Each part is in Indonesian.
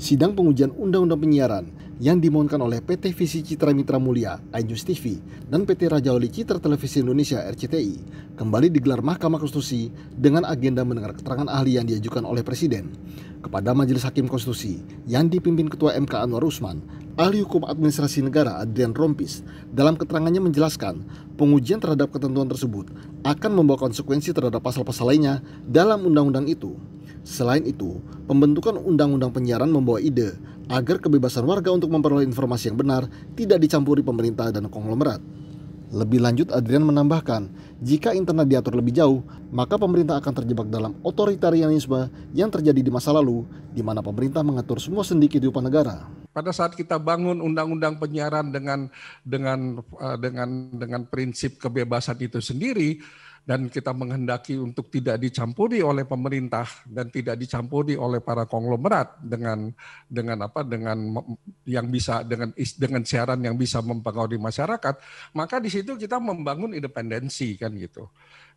sidang pengujian Undang-Undang Penyiaran yang dimohonkan oleh PT Visi Citra Mitra Mulia iNews TV dan PT Raja Wali Citra Televisi Indonesia RCTI kembali digelar Mahkamah Konstitusi dengan agenda mendengar keterangan ahli yang diajukan oleh Presiden kepada Majelis Hakim Konstitusi yang dipimpin Ketua MK Anwar Usman Ahli Hukum Administrasi Negara Adrian Rompis dalam keterangannya menjelaskan pengujian terhadap ketentuan tersebut akan membawa konsekuensi terhadap pasal-pasal lainnya dalam undang-undang itu. Selain itu, pembentukan undang-undang penyiaran membawa ide agar kebebasan warga untuk memperoleh informasi yang benar tidak dicampuri pemerintah dan konglomerat. Lebih lanjut, Adrian menambahkan, jika internet diatur lebih jauh, maka pemerintah akan terjebak dalam otoritarianisme yang terjadi di masa lalu, di mana pemerintah mengatur semua sendi kehidupan negara pada saat kita bangun undang-undang penyiaran dengan dengan eh, dengan dengan prinsip kebebasan itu sendiri dan kita menghendaki untuk tidak dicampuri oleh pemerintah dan tidak dicampuri oleh para konglomerat dengan dengan apa dengan yang bisa dengan dengan siaran yang bisa mempengaruhi masyarakat maka di situ kita membangun independensi kan gitu.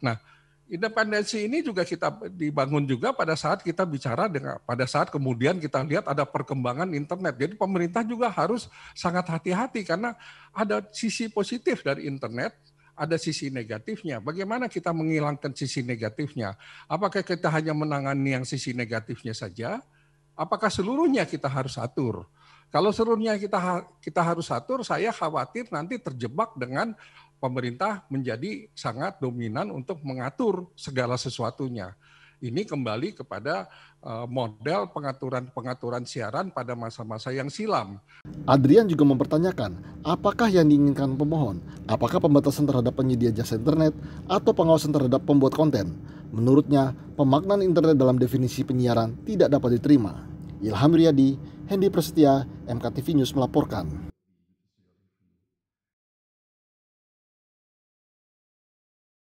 Nah, independensi ini juga kita dibangun juga pada saat kita bicara dengan pada saat kemudian kita lihat ada perkembangan internet. Jadi pemerintah juga harus sangat hati-hati karena ada sisi positif dari internet, ada sisi negatifnya. Bagaimana kita menghilangkan sisi negatifnya? Apakah kita hanya menangani yang sisi negatifnya saja? Apakah seluruhnya kita harus atur? Kalau serunya kita kita harus atur, saya khawatir nanti terjebak dengan pemerintah menjadi sangat dominan untuk mengatur segala sesuatunya. Ini kembali kepada eh, model pengaturan-pengaturan siaran pada masa-masa yang silam. Adrian juga mempertanyakan, apakah yang diinginkan pemohon? Apakah pembatasan terhadap penyedia jasa internet atau pengawasan terhadap pembuat konten? Menurutnya, pemaknaan internet dalam definisi penyiaran tidak dapat diterima. Ilham Riyadi, Hendy Prasetya, MKTV News melaporkan.